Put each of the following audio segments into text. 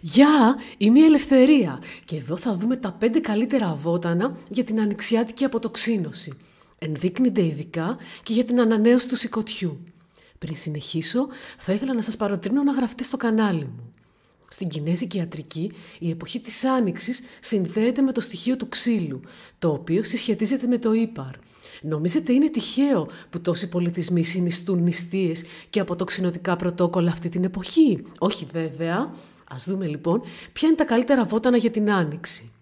Γεια, είμαι η Ελευθερία και εδώ θα δούμε τα πέντε καλύτερα βότανα για την ανοιξιάτικη αποτοξίνωση. Ενδείκνυνται ειδικά και για την ανανέωση του σηκωτιού. Πριν συνεχίσω, θα ήθελα να σας παροτρύνω να γραφτείτε στο κανάλι μου. Στην Κινέζικη ιατρική, η εποχή της Άνοιξης συνδέεται με το στοιχείο του ξύλου, το οποίο συσχετίζεται με το ύπαρ. Νομίζετε είναι τυχαίο που τόσοι πολιτισμοί συνιστούν νηστείες και αποτοξινωτικά πρωτόκολλα αυτή την εποχή. Όχι βέβαια, Ας δούμε λοιπόν ποια είναι τα καλύτερα βότανα για την άνοιξη.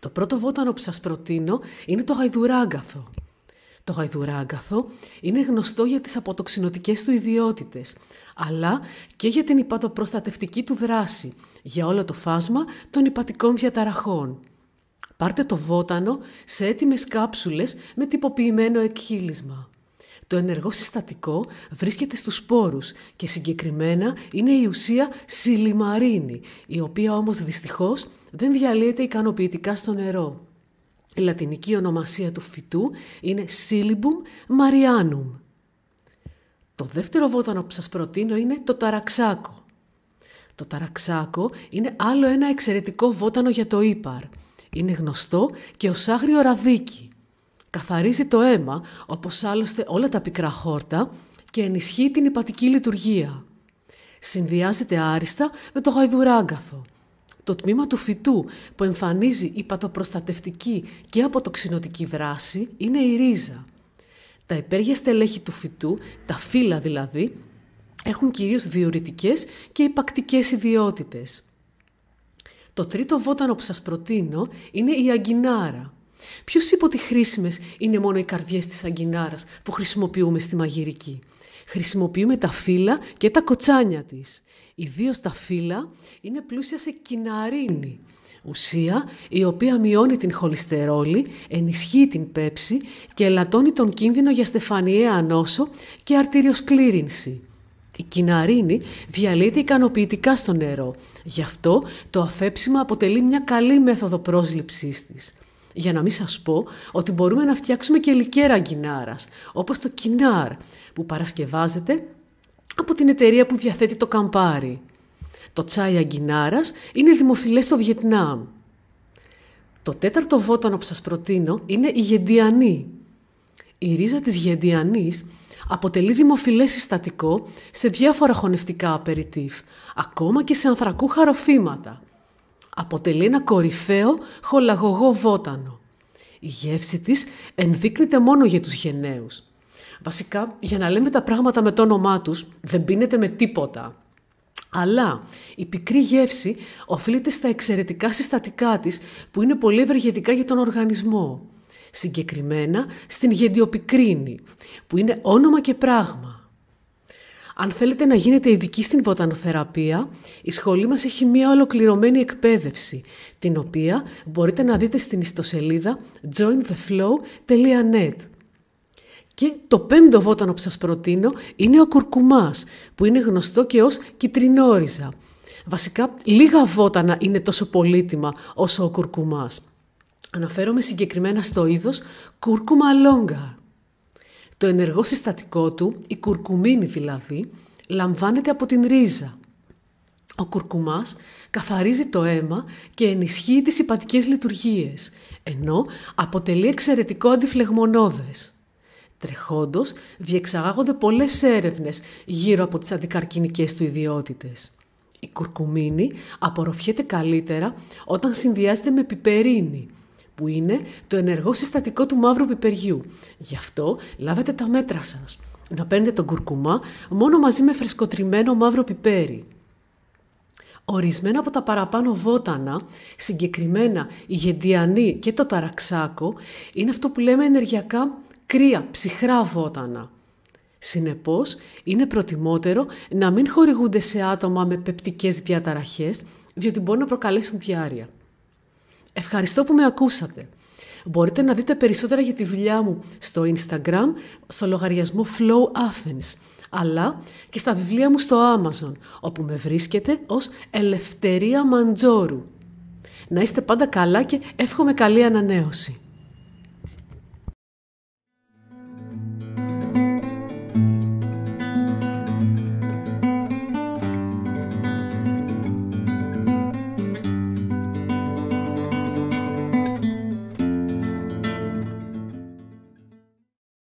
Το πρώτο βότανο που σας προτείνω είναι το γαϊδουράγκαθο. Το γαϊδουράγκαθο είναι γνωστό για τις αποτοξινοτικές του ιδιότητες, αλλά και για την υπατοπροστατευτική του δράση, για όλο το φάσμα των υπατικών διαταραχών. Πάρτε το βότανο σε έτοιμες κάψουλες με τυποποιημένο εκχύλισμα. Το ενεργό συστατικό βρίσκεται στους σπόρους και συγκεκριμένα είναι η ουσία σιλιμαρίνη, η οποία όμως δυστυχώς δεν διαλύεται ικανοποιητικά στο νερό. Η λατινική ονομασία του φυτού είναι Silibum marianum. Το δεύτερο βότανο που σας προτείνω είναι το ταραξάκο. Το ταραξάκο είναι άλλο ένα εξαιρετικό βότανο για το ύπαρ. Είναι γνωστό και ως άγριο ραδίκι. Καθαρίζει το αίμα, όπως άλλωστε όλα τα πικρά χόρτα, και ενισχύει την υπατική λειτουργία. Συνδυάζεται άριστα με το γαϊδουράγκαθο. Το τμήμα του φυτού που εμφανίζει υπατοπροστατευτική και αποτοξινωτική δράση είναι η ρίζα. Τα υπέργεια στελέχη του φυτού, τα φύλλα δηλαδή, έχουν κυρίως διορητικές και υπακτικές ιδιότητες. Το τρίτο βότανο που σας προτείνω είναι η αγκινάρα. Ποιος είπε ότι χρήσιμες είναι μόνο οι καρδιές της αγκινάρας που χρησιμοποιούμε στη μαγειρική. Χρησιμοποιούμε τα φύλλα και τα κοτσάνια της. Ιδίως τα φύλλα είναι πλούσια σε κιναρίνη, ουσία η οποία μειώνει την χολυστερόλη, ενισχύει την πέψη και ελαττώνει τον κίνδυνο για στεφανιαία νόσο και αρτηριοσκλήρινση. Η κιναρίνη διαλύεται ικανοποιητικά στο νερό, γι' αυτό το αφέψιμα αποτελεί μια καλή μέθοδο πρόσληψής της. Για να μην σας πω ότι μπορούμε να φτιάξουμε και λικέρα γκινάρας, όπως το κινάρ που παρασκευάζεται από την εταιρεία που διαθέτει το καμπάρι. Το τσάι αγκινάρας είναι δημοφιλές στο Βιετνάμ. Το τέταρτο βότανο που σας προτείνω είναι η γεντιανή. Η ρίζα της γεντιανής αποτελεί δημοφιλές συστατικό σε διάφορα χωνευτικά απεριτήφ, ακόμα και σε ανθρακού χαροφήματα αποτελεί ένα κορυφαίο χολαγωγό βότανο. Η γεύση της ενδείκνυται μόνο για τους γενναίους. Βασικά, για να λέμε τα πράγματα με το όνομά τους, δεν πίνεται με τίποτα. Αλλά η πικρή γεύση οφείλεται στα εξαιρετικά συστατικά της, που είναι πολύ ευεργετικά για τον οργανισμό. Συγκεκριμένα στην γεντιοπικρίνη, που είναι όνομα και πράγμα. Αν θέλετε να γίνετε ειδικοί στην βοτανοθεραπεία, η σχολή μας έχει μία ολοκληρωμένη εκπαίδευση, την οποία μπορείτε να δείτε στην ιστοσελίδα jointheflow.net. Και το πέμπτο βότανο που σας προτείνω είναι ο κουρκουμάς, που είναι γνωστό και ως κυτρινόριζα. Βασικά, λίγα βότανα είναι τόσο πολύτιμα όσο ο κουρκουμάς. Αναφέρομαι συγκεκριμένα στο είδος κουρκουμαλόγκα. Το ενεργό συστατικό του, η κουρκουμίνη δηλαδή, λαμβάνεται από την ρίζα. Ο κουρκουμάς καθαρίζει το αίμα και ενισχύει τις υπατικές λειτουργίες, ενώ αποτελεί εξαιρετικό αντιφλεγμονώδες. Τρεχόντως διεξαγάγονται πολλές έρευνες γύρω από τις αντικαρκυνικές του ιδιότητες. Η κουρκουμίνη απορροφιέται καλύτερα όταν συνδυάζεται με πιπερίνη, που είναι το ενεργό συστατικό του μαύρου πιπεριού. Γι' αυτό λάβετε τα μέτρα σας. Να παίρνετε τον κουρκουμά μόνο μαζί με φρεσκοτριμμένο μαύρο πιπέρι. Ορισμένα από τα παραπάνω βότανα, συγκεκριμένα η γεντιανή και το ταραξάκο, είναι αυτό που λέμε ενεργειακά κρύα, ψυχρά βότανα. Συνεπώς, είναι προτιμότερο να μην χορηγούνται σε άτομα με πεπτικές διαταραχές, διότι μπορούν να προκαλέσουν διάρρεια. Ευχαριστώ που με ακούσατε. Μπορείτε να δείτε περισσότερα για τη δουλειά μου στο Instagram, στο λογαριασμό Flow Athens, αλλά και στα βιβλία μου στο Amazon, όπου με βρίσκεται ως Ελευθερία Μαντζόρου. Να είστε πάντα καλά και εύχομαι καλή ανανέωση.